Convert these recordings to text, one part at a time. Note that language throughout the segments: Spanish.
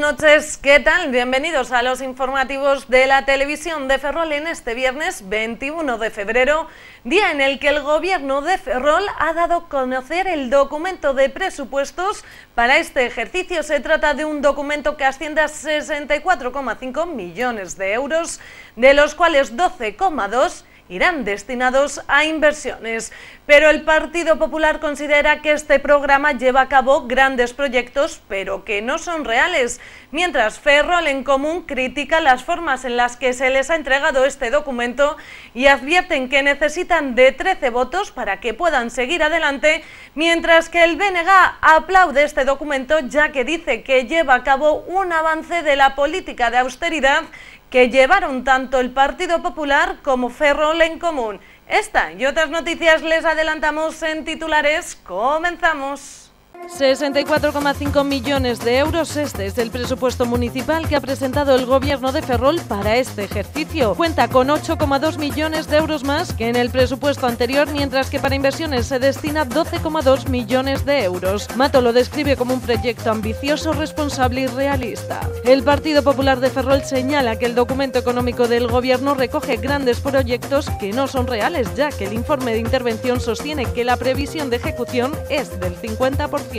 noches, ¿qué tal? Bienvenidos a los informativos de la televisión de Ferrol en este viernes 21 de febrero, día en el que el gobierno de Ferrol ha dado a conocer el documento de presupuestos para este ejercicio. Se trata de un documento que asciende a 64,5 millones de euros, de los cuales 12,2 irán destinados a inversiones. Pero el Partido Popular considera que este programa lleva a cabo grandes proyectos, pero que no son reales, mientras Ferrol en Común critica las formas en las que se les ha entregado este documento y advierten que necesitan de 13 votos para que puedan seguir adelante, mientras que el BNG aplaude este documento ya que dice que lleva a cabo un avance de la política de austeridad que llevaron tanto el Partido Popular como Ferrol en común. Esta y otras noticias les adelantamos en titulares. Comenzamos. 64,5 millones de euros. Este es el presupuesto municipal que ha presentado el Gobierno de Ferrol para este ejercicio. Cuenta con 8,2 millones de euros más que en el presupuesto anterior, mientras que para inversiones se destina 12,2 millones de euros. Mato lo describe como un proyecto ambicioso, responsable y realista. El Partido Popular de Ferrol señala que el documento económico del Gobierno recoge grandes proyectos que no son reales, ya que el informe de intervención sostiene que la previsión de ejecución es del 50%.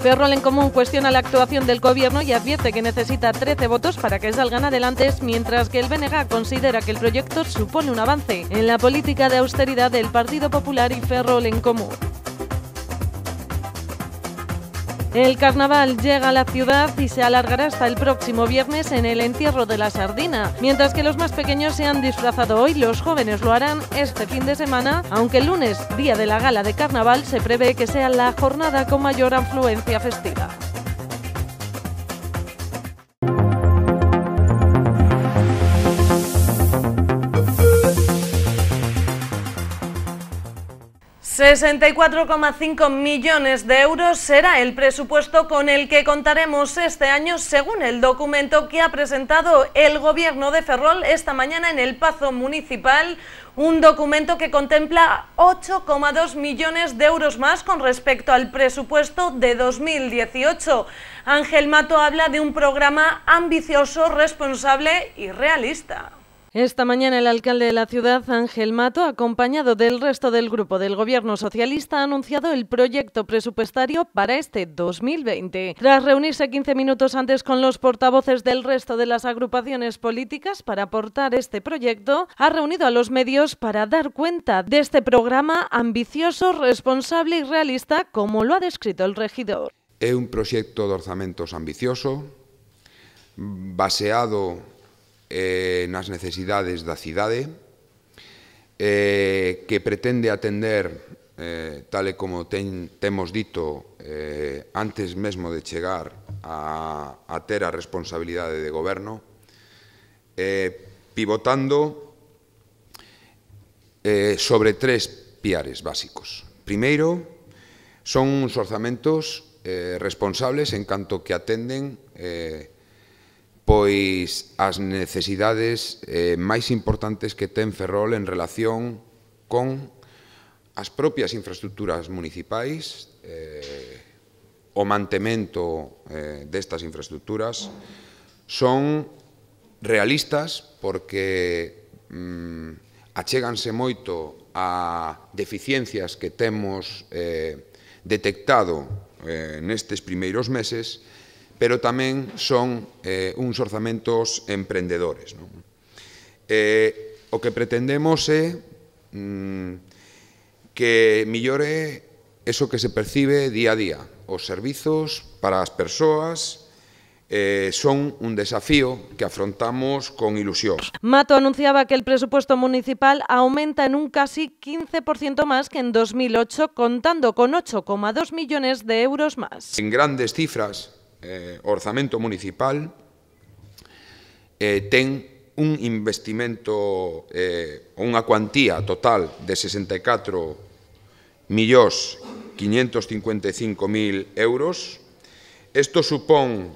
Ferrol en Común cuestiona la actuación del gobierno y advierte que necesita 13 votos para que salgan adelante, mientras que el BNG considera que el proyecto supone un avance en la política de austeridad del Partido Popular y Ferrol en Común. El carnaval llega a la ciudad y se alargará hasta el próximo viernes en el entierro de la sardina. Mientras que los más pequeños se han disfrazado hoy, los jóvenes lo harán este fin de semana, aunque el lunes, día de la gala de carnaval, se prevé que sea la jornada con mayor afluencia festiva. 64,5 millones de euros será el presupuesto con el que contaremos este año según el documento que ha presentado el gobierno de Ferrol esta mañana en el Pazo Municipal, un documento que contempla 8,2 millones de euros más con respecto al presupuesto de 2018. Ángel Mato habla de un programa ambicioso, responsable y realista. Esta mañana el alcalde de la ciudad, Ángel Mato, acompañado del resto del grupo del Gobierno Socialista, ha anunciado el proyecto presupuestario para este 2020. Tras reunirse 15 minutos antes con los portavoces del resto de las agrupaciones políticas para aportar este proyecto, ha reunido a los medios para dar cuenta de este programa ambicioso, responsable y realista, como lo ha descrito el regidor. Es un proyecto de orzamentos ambicioso, baseado eh, nas necesidades da cidade, eh, que pretende atender, eh, tal e como ten, temos dito, eh, antes mesmo de chegar a, a ter a responsabilidade de goberno, eh, pivotando eh, sobre tres piares básicos. Primeiro, son uns orzamentos eh, responsables en canto que atenden eh, pois as necesidades eh, máis importantes que ten Ferrol en relación con as propias infraestructuras municipais, eh, o mantemento eh, destas infraestructuras, son realistas porque mm, achéganse moito a deficiencias que temos eh, detectado eh, nestes primeiros meses pero tamén son eh, uns orzamentos emprendedores. Non? Eh, o que pretendemos é mm, que millore eso que se percibe día a día. Os servizos para as persoas, eh, son un desafío que afrontamos con ilusión. Mato anunciaba que el presupuesto municipal aumenta en un casi 15% más que en 2008, contando con 8,2 millones de euros más. En grandes cifras, eh, orzamento municipal eh, ten un investimento eh, unha cuantía total de 64 millóns 555.000 euros. Isto supón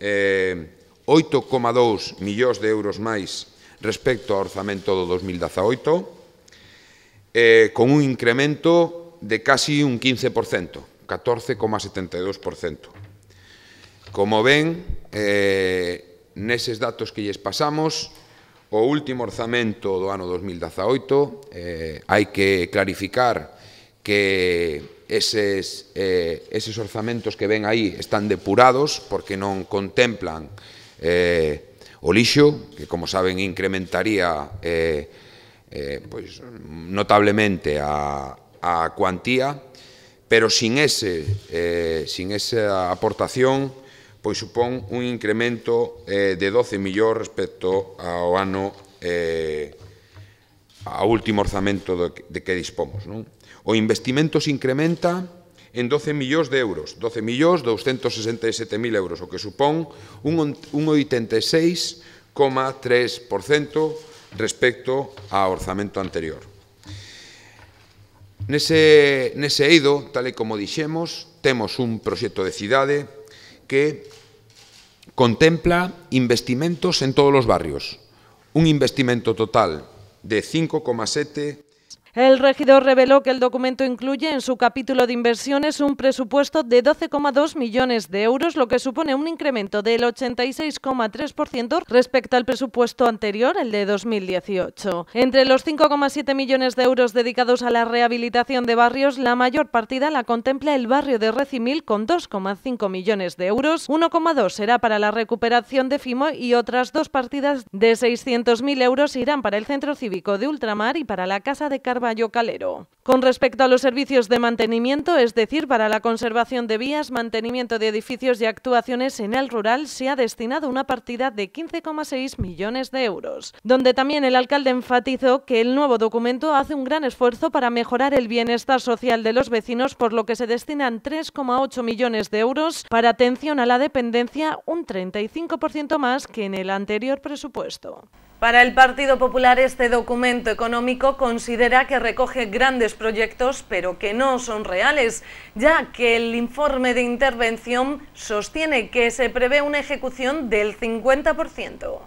eh, 8,2 millóns de euros máis respecto ao orzamento do 2018, eh, con un incremento de casi un 15%, 14,72%. Como ven, eh, neses datos que lles pasamos, o último orzamento do ano 2018, eh, hai que clarificar que eses, eh, eses orzamentos que ven aí están depurados porque non contemplan eh, o lixo, que como saben incrementaría eh, eh, pois, notablemente a, a cuantía, pero sin, ese, eh, sin esa aportación pois supón un incremento eh, de 12 millóns respecto ao ano eh, ao último orzamento do, de que dispomos. Non? O investimento se incrementa en 12 millóns de euros, 12 millóns 267.000 euros, o que supón un, un 86,3% respecto ao orzamento anterior. Nese, nese eido, tal e como dixemos, temos un proxecto de cidade que contempla investimentos en todos os barrios. Un investimento total de 5,7 El regidor reveló que el documento incluye en su capítulo de inversiones un presupuesto de 12,2 millones de euros, lo que supone un incremento del 86,3% respecto al presupuesto anterior, el de 2018. Entre los 5,7 millones de euros dedicados a la rehabilitación de barrios, la mayor partida la contempla el barrio de Recimil con 2,5 millones de euros, 1,2 será para la recuperación de Fimo y otras dos partidas de 600.000 euros irán para el centro cívico de Ultramar y para la casa de Calero. Con respecto a los servicios de mantenimiento, es decir, para la conservación de vías, mantenimiento de edificios y actuaciones en el rural, se ha destinado una partida de 15,6 millones de euros, donde también el alcalde enfatizó que el nuevo documento hace un gran esfuerzo para mejorar el bienestar social de los vecinos, por lo que se destinan 3,8 millones de euros para atención a la dependencia, un 35% más que en el anterior presupuesto. Para el Partido Popular este documento económico considera que recoge grandes proyectos pero que no son reales, ya que el informe de intervención sostiene que se prevé una ejecución del 50%.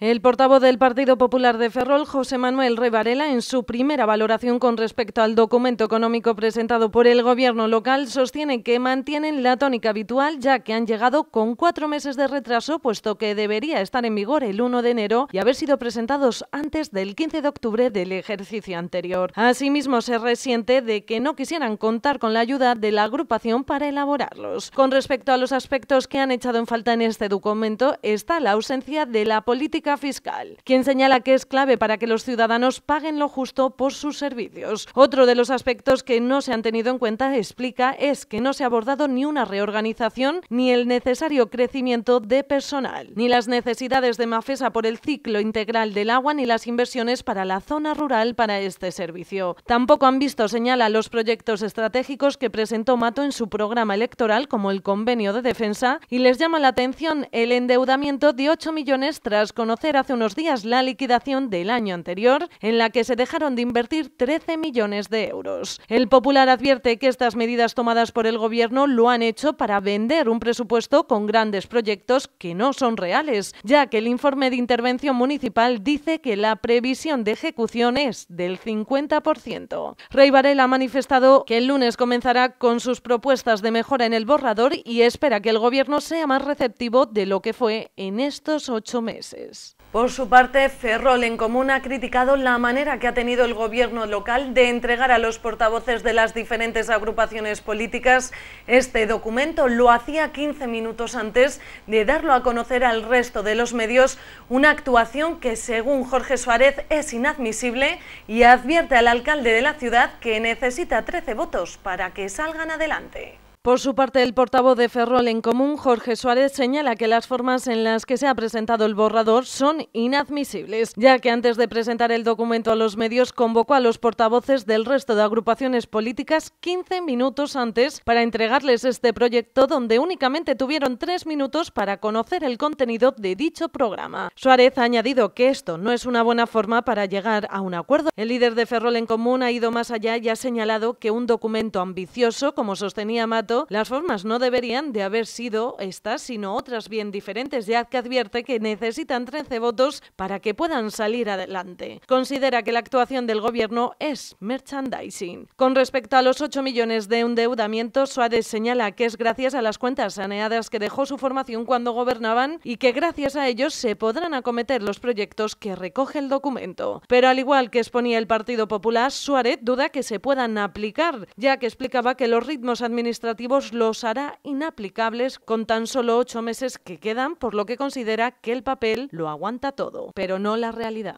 El portavoz del Partido Popular de Ferrol, José Manuel Revarela, en su primera valoración con respecto al documento económico presentado por el Gobierno local, sostiene que mantienen la tónica habitual, ya que han llegado con cuatro meses de retraso, puesto que debería estar en vigor el 1 de enero y haber sido presentados antes del 15 de octubre del ejercicio anterior. Asimismo, se resiente de que no quisieran contar con la ayuda de la agrupación para elaborarlos. Con respecto a los aspectos que han echado en falta en este documento, está la ausencia de la política fiscal, quien señala que es clave para que los ciudadanos paguen lo justo por sus servicios. Otro de los aspectos que no se han tenido en cuenta, explica, es que no se ha abordado ni una reorganización ni el necesario crecimiento de personal, ni las necesidades de Mafesa por el ciclo integral del agua ni las inversiones para la zona rural para este servicio. Tampoco han visto, señala, los proyectos estratégicos que presentó Mato en su programa electoral como el convenio de defensa y les llama la atención el endeudamiento de 8 millones tras conocer hace unos días la liquidación del año anterior, en la que se dejaron de invertir 13 millones de euros. El Popular advierte que estas medidas tomadas por el Gobierno lo han hecho para vender un presupuesto con grandes proyectos que no son reales, ya que el informe de intervención municipal dice que la previsión de ejecución es del 50%. Rey Varela ha manifestado que el lunes comenzará con sus propuestas de mejora en el borrador y espera que el Gobierno sea más receptivo de lo que fue en estos ocho meses. Por su parte, Ferrol en Común ha criticado la manera que ha tenido el gobierno local de entregar a los portavoces de las diferentes agrupaciones políticas este documento. Lo hacía 15 minutos antes de darlo a conocer al resto de los medios, una actuación que, según Jorge Suárez, es inadmisible y advierte al alcalde de la ciudad que necesita 13 votos para que salgan adelante. Por su parte, el portavoz de Ferrol en Común, Jorge Suárez, señala que las formas en las que se ha presentado el borrador son inadmisibles, ya que antes de presentar el documento a los medios convocó a los portavoces del resto de agrupaciones políticas 15 minutos antes para entregarles este proyecto donde únicamente tuvieron tres minutos para conocer el contenido de dicho programa. Suárez ha añadido que esto no es una buena forma para llegar a un acuerdo. El líder de Ferrol en Común ha ido más allá y ha señalado que un documento ambicioso, como sostenía Matt las formas no deberían de haber sido estas, sino otras bien diferentes, ya que advierte que necesitan 13 votos para que puedan salir adelante. Considera que la actuación del gobierno es merchandising. Con respecto a los 8 millones de endeudamiento, Suárez señala que es gracias a las cuentas saneadas que dejó su formación cuando gobernaban y que gracias a ellos se podrán acometer los proyectos que recoge el documento. Pero al igual que exponía el Partido Popular, Suárez duda que se puedan aplicar, ya que explicaba que los ritmos administrativos los hará inaplicables con tan solo ocho meses que quedan, por lo que considera que el papel lo aguanta todo, pero no la realidad.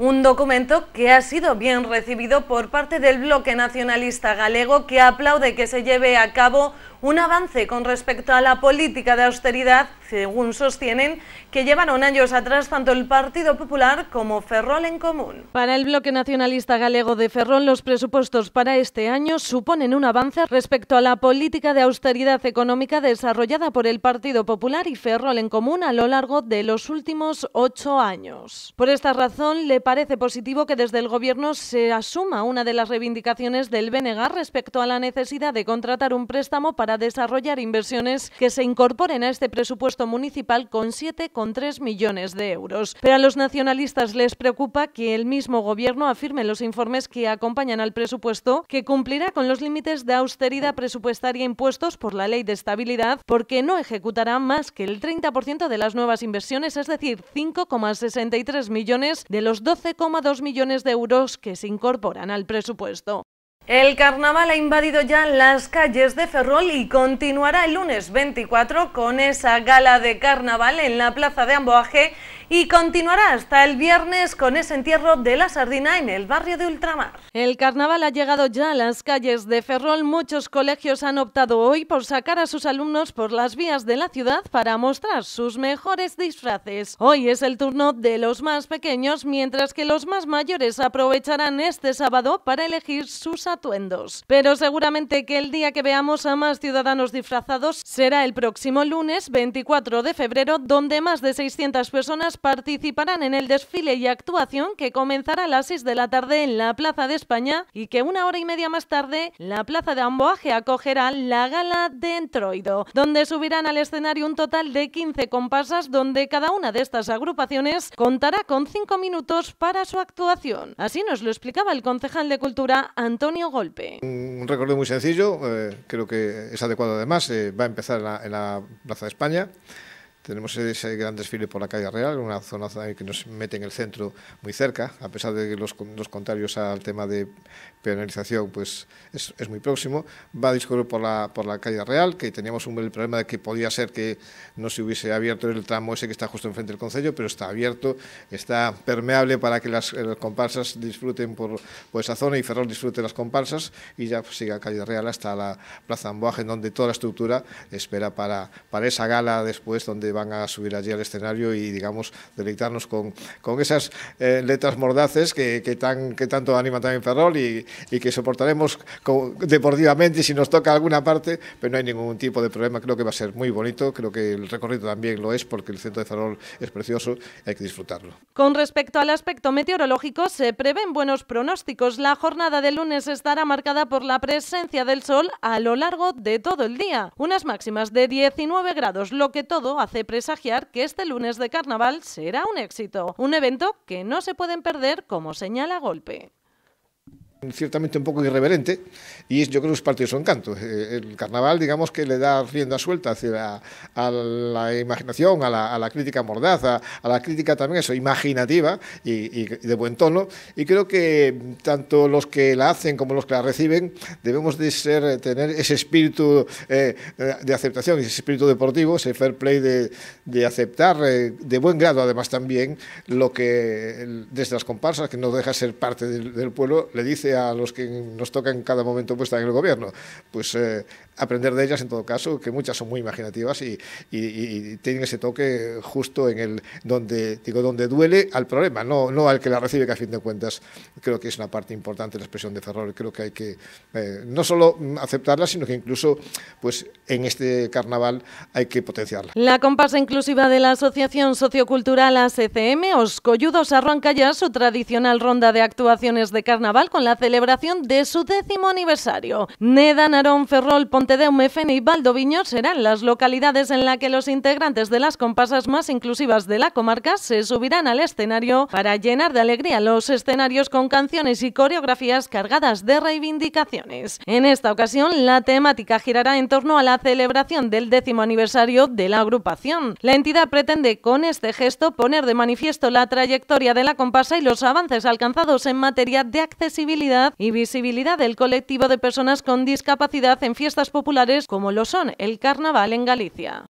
Un documento que ha sido bien recibido por parte del bloque nacionalista galego que aplaude que se lleve a cabo un avance con respecto a la política de austeridad según sostienen, que llevan años atrás tanto el Partido Popular como Ferrol en común. Para el bloque nacionalista galego de Ferrol, los presupuestos para este año suponen un avance respecto a la política de austeridad económica desarrollada por el Partido Popular y Ferrol en común a lo largo de los últimos ocho años. Por esta razón, le parece positivo que desde el Gobierno se asuma una de las reivindicaciones del BNG respecto a la necesidad de contratar un préstamo para desarrollar inversiones que se incorporen a este presupuesto municipal con 7,3 millones de euros. Pero a los nacionalistas les preocupa que el mismo gobierno afirme en los informes que acompañan al presupuesto que cumplirá con los límites de austeridad presupuestaria impuestos por la Ley de Estabilidad porque no ejecutará más que el 30% de las nuevas inversiones, es decir, 5,63 millones de los 12,2 millones de euros que se incorporan al presupuesto. El carnaval ha invadido ya las calles de Ferrol y continuará el lunes 24 con esa gala de carnaval en la plaza de Amboaje y continuará hasta el viernes con ese entierro de la sardina en el barrio de Ultramar. El carnaval ha llegado ya a las calles de Ferrol. Muchos colegios han optado hoy por sacar a sus alumnos por las vías de la ciudad para mostrar sus mejores disfraces. Hoy es el turno de los más pequeños, mientras que los más mayores aprovecharán este sábado para elegir sus atuendos. Pero seguramente que el día que veamos a más ciudadanos disfrazados será el próximo lunes 24 de febrero, donde más de 600 personas participarán en el desfile y actuación que comenzará a las 6 de la tarde en la Plaza de España y que una hora y media más tarde la Plaza de Amboaje acogerá la gala de Entroido, donde subirán al escenario un total de 15 comparsas donde cada una de estas agrupaciones contará con 5 minutos para su actuación. Así nos lo explicaba el concejal de Cultura Antonio Golpe. Un recorrido muy sencillo, eh, creo que es adecuado además, eh, va a empezar en la Plaza de España. Tenemos ese gran desfile por la calle Real, una zona que nos mete en el centro muy cerca, a pesar de que los, contrarios al tema de penalización pues es, muy próximo. Va a discurrir por la, por la calle Real, que teníamos un, el problema de que podía ser que no se hubiese abierto el tramo ese que está justo enfrente del concello, pero está abierto, está permeable para que las, eh, comparsas disfruten por, esa zona y Ferrol disfrute las comparsas y ya pues, sigue siga calle Real hasta la Plaza Amboaje, donde toda la estructura espera para, para esa gala después donde van a subir allí al escenario y, digamos, deleitarnos con, con esas eh, letras mordaces que, que, tan, que tanto anima también Ferrol y, y que soportaremos deportivamente deportivamente si nos toca alguna parte, pero no hay ningún tipo de problema. Creo que va a ser muy bonito, creo que el recorrido también lo es porque el centro de Ferrol es precioso, hay que disfrutarlo. Con respecto al aspecto meteorológico, se prevén buenos pronósticos. La jornada de lunes estará marcada por la presencia del sol a lo largo de todo el día. Unas máximas de 19 grados, lo que todo hace presagiar que este lunes de carnaval será un éxito, un evento que no se pueden perder como señala Golpe ciertamente un poco irreverente y yo creo que es parte de su encanto. Eh, el carnaval, digamos que le da rienda suelta a, la imaginación, a la, crítica mordaza a, la crítica también eso, imaginativa y, de buen tono. Y creo que tanto los que la hacen como los que la reciben debemos de ser, eh, tener ese espíritu eh, de aceptación, ese espíritu deportivo, ese fair play de, aceptar de buen grado además también lo que desde las comparsas, que nos deja ser parte del pueblo, le dice a los que nos toca en cada momento puesta en el gobierno. Pues eh, aprender de ellas en todo caso, que muchas son muy imaginativas y, tienen ese toque justo en el donde digo donde duele al problema, no, no al que la recibe, que a fin de cuentas creo que es una parte importante la expresión de Ferrol. Creo que hay que eh, no solo aceptarla, sino que incluso pues en este carnaval hay que potenciarla. La comparsa inclusiva de la Asociación Sociocultural ASCM, Os arranca ya su tradicional ronda de actuaciones de carnaval con la celebración de su décimo aniversario. Neda, Narón, Ferrol, de Fene y Valdoviño serán las localidades en las que los integrantes de las compasas más inclusivas de la comarca se subirán al escenario para llenar de alegría los escenarios con canciones y coreografías cargadas de reivindicaciones. En esta ocasión, la temática girará en torno a la celebración del décimo aniversario de la agrupación. La entidad pretende con este gesto poner de manifiesto la trayectoria de la compasa y los avances alcanzados en materia de accesibilidad y visibilidad del colectivo de personas con discapacidad en fiestas populares como lo son el carnaval en Galicia.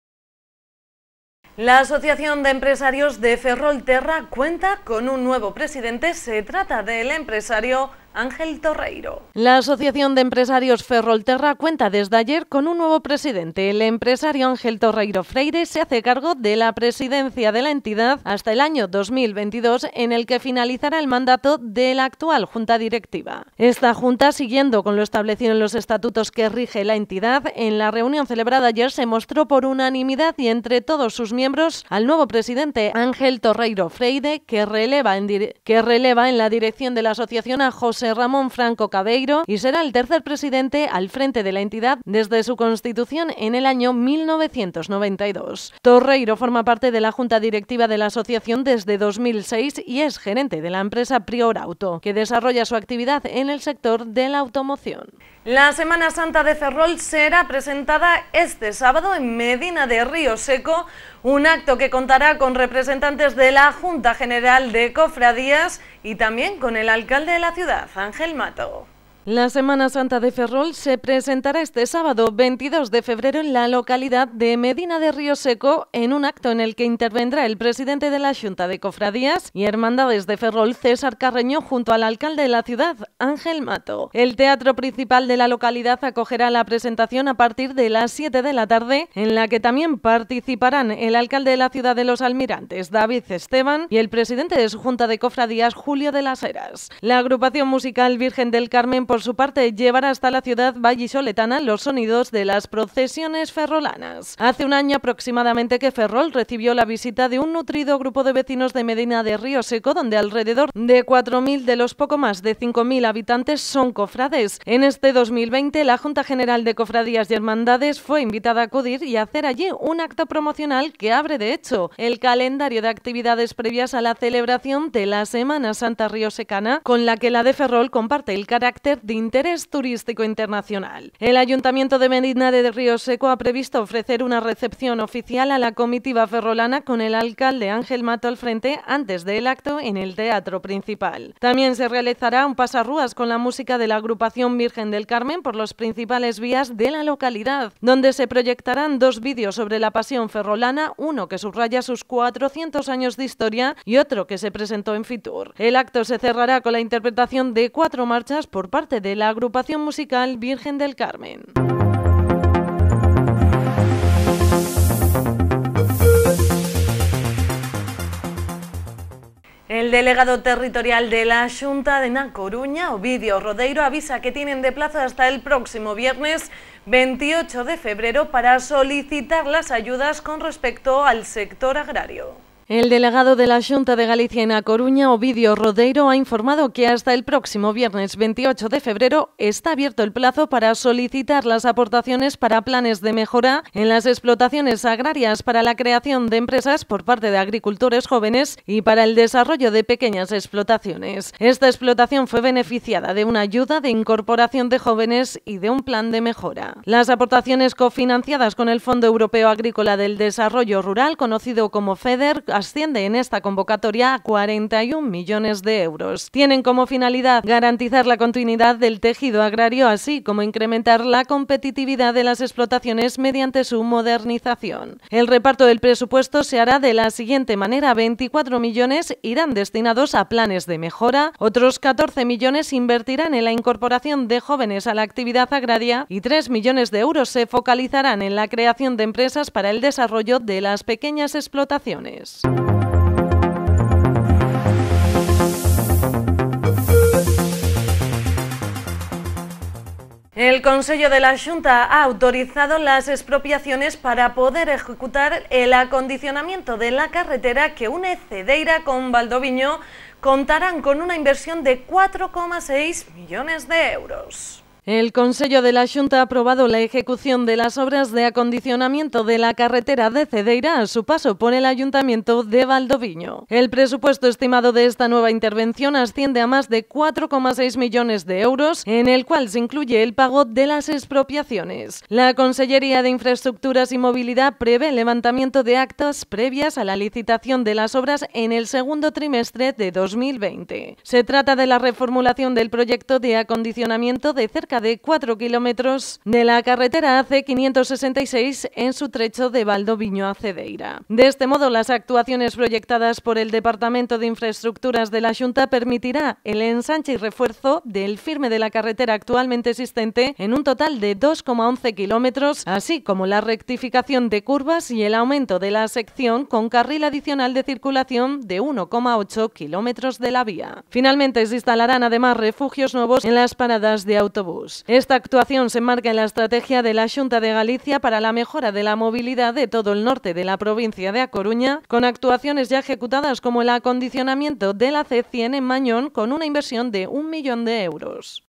La Asociación de Empresarios de Ferrolterra cuenta con un nuevo presidente. Se trata del empresario Ángel Torreiro. La Asociación de Empresarios Ferrolterra cuenta desde ayer con un nuevo presidente. El empresario Ángel Torreiro Freire se hace cargo de la presidencia de la entidad hasta el año 2022, en el que finalizará el mandato de la actual Junta Directiva. Esta Junta, siguiendo con lo establecido en los estatutos que rige la entidad, en la reunión celebrada ayer se mostró por unanimidad y entre todos sus miembros al nuevo presidente Ángel Torreiro Freire, que releva en, que releva en la dirección de la asociación a José Ramón Franco Cabeiro y será el tercer presidente al frente de la entidad desde su constitución en el año 1992. Torreiro forma parte de la junta directiva de la asociación desde 2006 y es gerente de la empresa Prior Auto, que desarrolla su actividad en el sector de la automoción. La Semana Santa de Ferrol será presentada este sábado en Medina de Río Seco un acto que contará con representantes de la Junta General de Cofradías y también con el alcalde de la ciudad, Ángel Mato. La Semana Santa de Ferrol se presentará este sábado 22 de febrero en la localidad de Medina de Río Seco en un acto en el que intervendrá el presidente de la Junta de Cofradías y Hermandades de Ferrol, César Carreño, junto al alcalde de la ciudad, Ángel Mato. El teatro principal de la localidad acogerá la presentación a partir de las 7 de la tarde, en la que también participarán el alcalde de la ciudad de Los Almirantes, David Esteban, y el presidente de su Junta de Cofradías, Julio de las Heras. La agrupación musical Virgen del Carmen por su parte, llevará hasta la ciudad vallisoletana los sonidos de las procesiones ferrolanas. Hace un año aproximadamente que Ferrol recibió la visita de un nutrido grupo de vecinos de Medina de Río Seco, donde alrededor de 4.000 de los poco más de 5.000 habitantes son cofrades. En este 2020, la Junta General de Cofradías y Hermandades fue invitada a acudir y hacer allí un acto promocional que abre, de hecho, el calendario de actividades previas a la celebración de la Semana Santa Río Secana, con la que la de Ferrol comparte el carácter de interés turístico internacional. El Ayuntamiento de Medina de Río Seco ha previsto ofrecer una recepción oficial a la comitiva ferrolana con el alcalde Ángel Mato al frente antes del acto en el teatro principal. También se realizará un pasarrúas con la música de la agrupación Virgen del Carmen por los principales vías de la localidad, donde se proyectarán dos vídeos sobre la pasión ferrolana, uno que subraya sus 400 años de historia y otro que se presentó en Fitur. El acto se cerrará con la interpretación de cuatro marchas por parte de la agrupación musical Virgen del Carmen. El delegado territorial de la Junta de Na Ovidio Rodeiro, avisa que tienen de plazo hasta el próximo viernes 28 de febrero para solicitar las ayudas con respecto al sector agrario. El delegado de la Junta de Galicia en A Coruña, Ovidio Rodeiro, ha informado que hasta el próximo viernes 28 de febrero está abierto el plazo para solicitar las aportaciones para planes de mejora en las explotaciones agrarias para la creación de empresas por parte de agricultores jóvenes y para el desarrollo de pequeñas explotaciones. Esta explotación fue beneficiada de una ayuda de incorporación de jóvenes y de un plan de mejora. Las aportaciones cofinanciadas con el Fondo Europeo Agrícola del Desarrollo Rural, conocido como FEDER, asciende en esta convocatoria a 41 millones de euros. Tienen como finalidad garantizar la continuidad del tejido agrario, así como incrementar la competitividad de las explotaciones mediante su modernización. El reparto del presupuesto se hará de la siguiente manera. 24 millones irán destinados a planes de mejora, otros 14 millones invertirán en la incorporación de jóvenes a la actividad agraria y 3 millones de euros se focalizarán en la creación de empresas para el desarrollo de las pequeñas explotaciones. El Consejo de la Junta ha autorizado las expropiaciones para poder ejecutar el acondicionamiento de la carretera que une Cedeira con Valdoviño. Contarán con una inversión de 4,6 millones de euros. El Consejo de la Junta ha aprobado la ejecución de las obras de acondicionamiento de la carretera de Cedeira a su paso por el Ayuntamiento de Valdoviño. El presupuesto estimado de esta nueva intervención asciende a más de 4,6 millones de euros, en el cual se incluye el pago de las expropiaciones. La Consellería de Infraestructuras y Movilidad prevé el levantamiento de actas previas a la licitación de las obras en el segundo trimestre de 2020. Se trata de la reformulación del proyecto de acondicionamiento de cerca de 4 kilómetros de la carretera AC566 en su trecho de Valdoviño a Cedeira. De este modo, las actuaciones proyectadas por el Departamento de Infraestructuras de la Junta permitirá el ensanche y refuerzo del firme de la carretera actualmente existente en un total de 2,11 kilómetros, así como la rectificación de curvas y el aumento de la sección con carril adicional de circulación de 1,8 kilómetros de la vía. Finalmente, se instalarán además refugios nuevos en las paradas de autobús. Esta actuación se marca en la estrategia de la Junta de Galicia para la mejora de la movilidad de todo el norte de la provincia de A Coruña, con actuaciones ya ejecutadas como el acondicionamiento de la C100 en Mañón con una inversión de un millón de euros.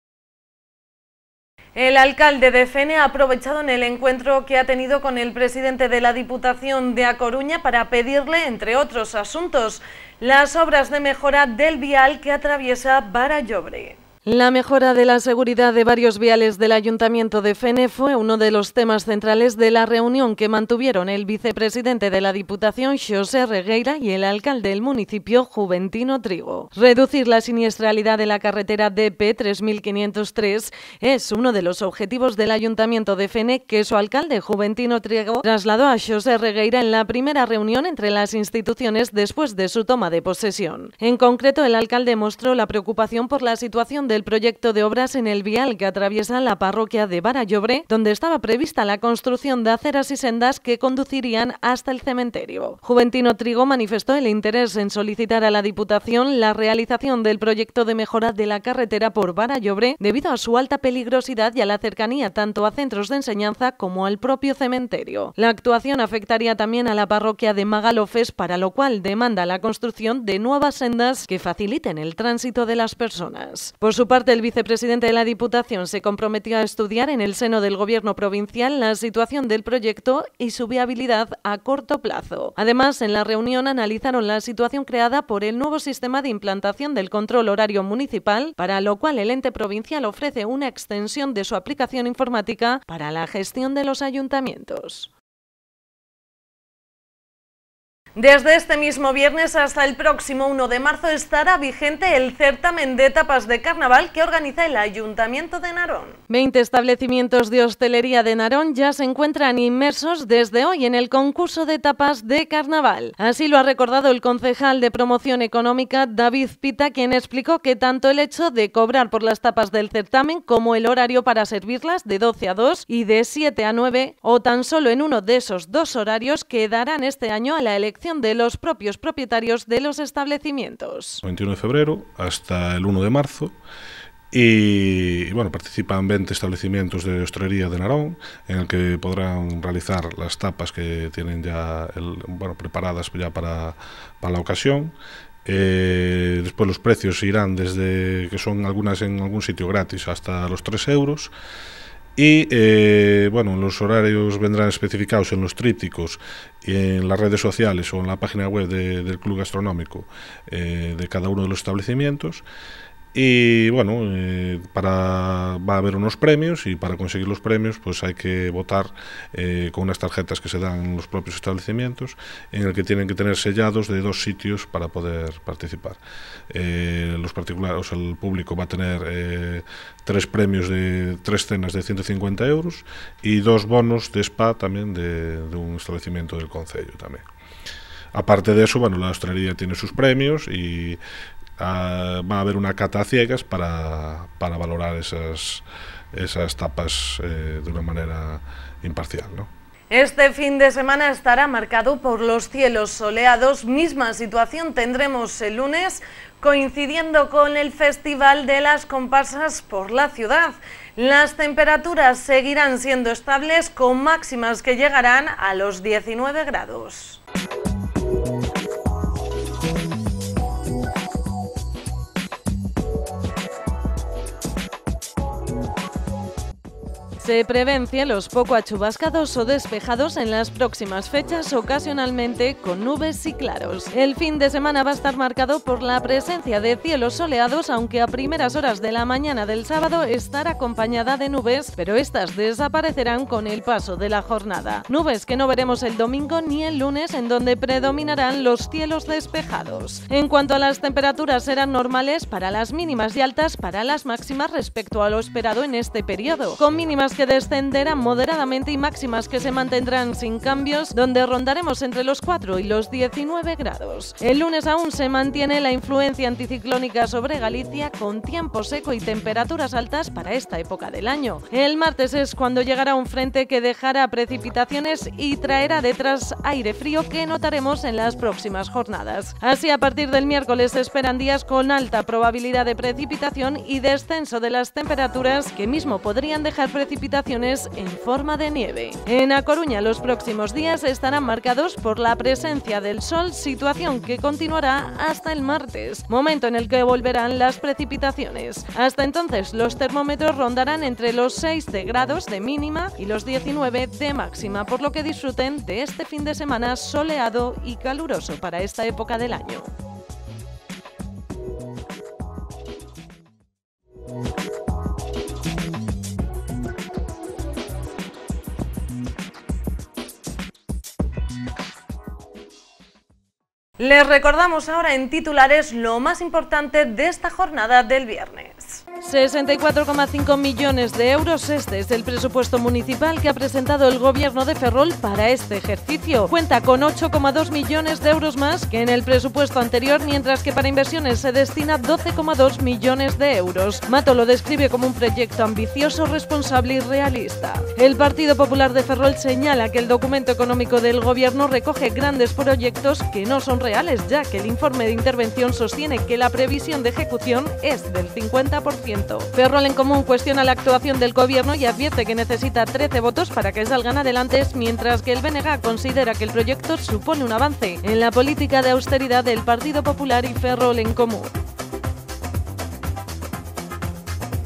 El alcalde de Fene ha aprovechado en el encuentro que ha tenido con el presidente de la Diputación de A Coruña para pedirle, entre otros asuntos, las obras de mejora del vial que atraviesa Barallobre. La mejora de la seguridad de varios viales del Ayuntamiento de Fene fue uno de los temas centrales de la reunión que mantuvieron el vicepresidente de la Diputación, José Regueira, y el alcalde del municipio, Juventino Trigo. Reducir la siniestralidad de la carretera DP 3503 es uno de los objetivos del Ayuntamiento de Fene que su alcalde, Juventino Trigo, trasladó a José Regueira en la primera reunión entre las instituciones después de su toma de posesión. En concreto, el alcalde mostró la preocupación por la situación de el proyecto de obras en el vial que atraviesa la parroquia de Barallobre, donde estaba prevista la construcción de aceras y sendas que conducirían hasta el cementerio. Juventino Trigo manifestó el interés en solicitar a la Diputación la realización del proyecto de mejora de la carretera por Barallobre debido a su alta peligrosidad y a la cercanía tanto a centros de enseñanza como al propio cementerio. La actuación afectaría también a la parroquia de Magalofes, para lo cual demanda la construcción de nuevas sendas que faciliten el tránsito de las personas. Por su parte, el vicepresidente de la Diputación se comprometió a estudiar en el seno del Gobierno provincial la situación del proyecto y su viabilidad a corto plazo. Además, en la reunión analizaron la situación creada por el nuevo sistema de implantación del control horario municipal, para lo cual el ente provincial ofrece una extensión de su aplicación informática para la gestión de los ayuntamientos. Desde este mismo viernes hasta el próximo 1 de marzo estará vigente el certamen de tapas de carnaval que organiza el Ayuntamiento de Narón. 20 establecimientos de hostelería de Narón ya se encuentran inmersos desde hoy en el concurso de tapas de carnaval. Así lo ha recordado el concejal de promoción económica David Pita, quien explicó que tanto el hecho de cobrar por las tapas del certamen como el horario para servirlas de 12 a 2 y de 7 a 9 o tan solo en uno de esos dos horarios quedarán este año a la elección de los propios propietarios de los establecimientos. 21 de febrero hasta el 1 de marzo. Y bueno, participan 20 establecimientos de hostelería de Narón, en el que podrán realizar las tapas que tienen ya bueno, preparadas ya para, para la ocasión. Eh, después los precios irán desde que son algunas en algún sitio gratis hasta los 3 euros. Y eh, bueno, los horarios vendrán especificados en los trípticos, en las redes sociales o en la página web del Club Gastronómico eh, de cada uno de los establecimientos. Y bueno, eh, para, va a haber unos premios y para conseguir los premios pues hay que votar eh, con unas tarjetas que se dan en los propios establecimientos en el que tienen que tener sellados de dos sitios para poder participar. Eh, los particulares, o sea, el público va a tener tres premios de tres cenas de 150 euros y dos bonos de spa también de, un establecimiento del concello también. Aparte de eso, bueno, la hostelería tiene sus premios y Ah, va a haber una cata a ciegas para, para valorar esas, esas tapas eh, de una manera imparcial. ¿no? Este fin de semana estará marcado por los cielos soleados. Misma situación tendremos el lunes, coincidiendo con el Festival de las Compasas por la ciudad. Las temperaturas seguirán siendo estables con máximas que llegarán a los 19 grados. Se prevén cielos poco achubascados o despejados en las próximas fechas, ocasionalmente con nubes y claros. El fin de semana va a estar marcado por la presencia de cielos soleados, aunque a primeras horas de la mañana del sábado estará acompañada de nubes, pero estas desaparecerán con el paso de la jornada. Nubes que no veremos el domingo ni el lunes, en donde predominarán los cielos despejados. En cuanto a las temperaturas, serán normales para las mínimas y altas para las máximas respecto a lo esperado en este periodo, con mínimas que descenderán moderadamente y máximas que se mantendrán sin cambios, donde rondaremos entre los 4 y los 19 grados. El lunes aún se mantiene la influencia anticiclónica sobre Galicia con tiempo seco y temperaturas altas para esta época del año. El martes es cuando llegará un frente que dejará precipitaciones y traerá detrás aire frío que notaremos en las próximas jornadas. Así, a partir del miércoles se esperan días con alta probabilidad de precipitación y descenso de las temperaturas que mismo podrían dejar precipitaciones precipitaciones en forma de nieve. En A Coruña los próximos días estarán marcados por la presencia del sol, situación que continuará hasta el martes, momento en el que volverán las precipitaciones. Hasta entonces los termómetros rondarán entre los 6 de grados de mínima y los 19 de máxima, por lo que disfruten de este fin de semana soleado y caluroso para esta época del año. Les recordamos ahora en titulares lo más importante de esta jornada del viernes. 64,5 millones de euros. Este es el presupuesto municipal que ha presentado el Gobierno de Ferrol para este ejercicio. Cuenta con 8,2 millones de euros más que en el presupuesto anterior, mientras que para inversiones se destina 12,2 millones de euros. Mato lo describe como un proyecto ambicioso, responsable y realista. El Partido Popular de Ferrol señala que el documento económico del Gobierno recoge grandes proyectos que no son reales, ya que el informe de intervención sostiene que la previsión de ejecución es del 50%. Ferrol en Común cuestiona la actuación del gobierno y advierte que necesita 13 votos para que salgan adelante, mientras que el BNG considera que el proyecto supone un avance en la política de austeridad del Partido Popular y Ferrol en Común.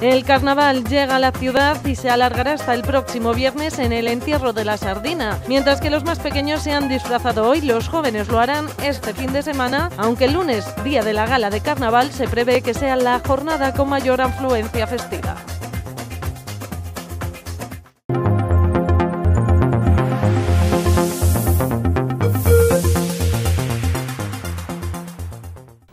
El carnaval llega a la ciudad y se alargará hasta el próximo viernes en el entierro de la sardina. Mientras que los más pequeños se han disfrazado hoy, los jóvenes lo harán este fin de semana, aunque el lunes, día de la gala de carnaval, se prevé que sea la jornada con mayor afluencia festiva.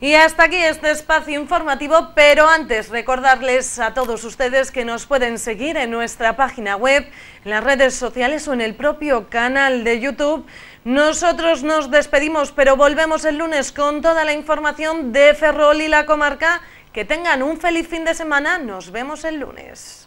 Y hasta aquí este espacio informativo, pero antes recordarles a todos ustedes que nos pueden seguir en nuestra página web, en las redes sociales o en el propio canal de YouTube. Nosotros nos despedimos, pero volvemos el lunes con toda la información de Ferrol y la comarca. Que tengan un feliz fin de semana. Nos vemos el lunes.